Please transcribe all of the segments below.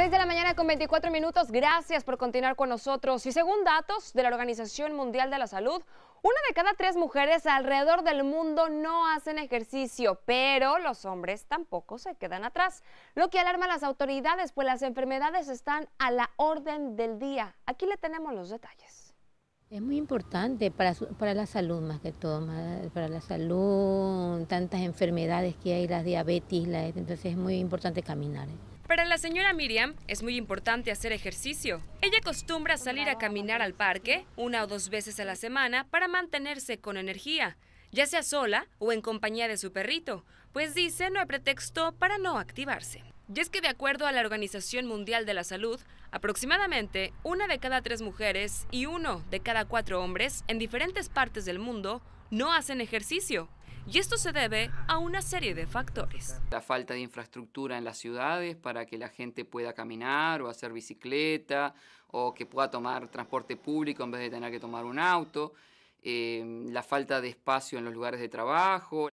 6 de la mañana con 24 minutos, gracias por continuar con nosotros. Y según datos de la Organización Mundial de la Salud, una de cada tres mujeres alrededor del mundo no hacen ejercicio, pero los hombres tampoco se quedan atrás, lo que alarma a las autoridades, pues las enfermedades están a la orden del día. Aquí le tenemos los detalles. Es muy importante para, la salud más que todo, para la salud, tantas enfermedades que hay, las diabetes, la, entonces es muy importante caminar. ¿eh? Para la señora Miriam es muy importante hacer ejercicio. Ella acostumbra salir a caminar al parque una o dos veces a la semana para mantenerse con energía, ya sea sola o en compañía de su perrito, pues dice no hay pretexto para no activarse. Y es que de acuerdo a la Organización Mundial de la Salud, aproximadamente una de cada tres mujeres y uno de cada cuatro hombres en diferentes partes del mundo no hacen ejercicio y esto se debe a una serie de factores. La falta de infraestructura en las ciudades para que la gente pueda caminar o hacer bicicleta o que pueda tomar transporte público en vez de tener que tomar un auto. Eh, la falta de espacio en los lugares de trabajo,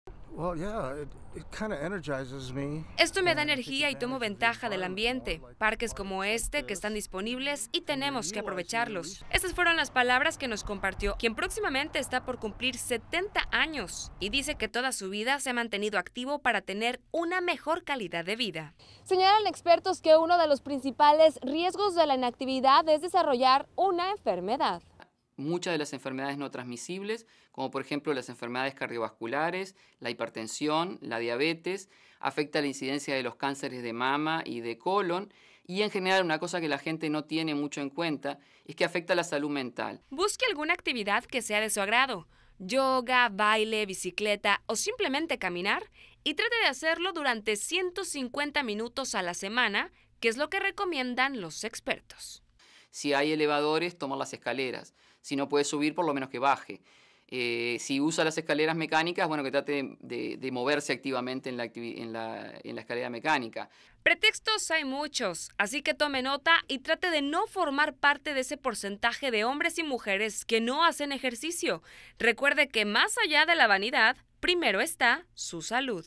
esto me da energía y tomo ventaja del ambiente, parques como este que están disponibles y tenemos que aprovecharlos. Estas fueron las palabras que nos compartió quien próximamente está por cumplir 70 años y dice que toda su vida se ha mantenido activo para tener una mejor calidad de vida. Señalan expertos que uno de los principales riesgos de la inactividad es desarrollar una enfermedad muchas de las enfermedades no transmisibles, como por ejemplo las enfermedades cardiovasculares, la hipertensión, la diabetes, afecta la incidencia de los cánceres de mama y de colon. Y en general una cosa que la gente no tiene mucho en cuenta es que afecta la salud mental. Busque alguna actividad que sea de su agrado, yoga, baile, bicicleta o simplemente caminar y trate de hacerlo durante 150 minutos a la semana, que es lo que recomiendan los expertos. Si hay elevadores, toma las escaleras. Si no puede subir, por lo menos que baje. Eh, si usa las escaleras mecánicas, bueno, que trate de, moverse activamente en la escalera mecánica. Pretextos hay muchos, así que tome nota y trate de no formar parte de ese porcentaje de hombres y mujeres que no hacen ejercicio. Recuerde que más allá de la vanidad, primero está su salud.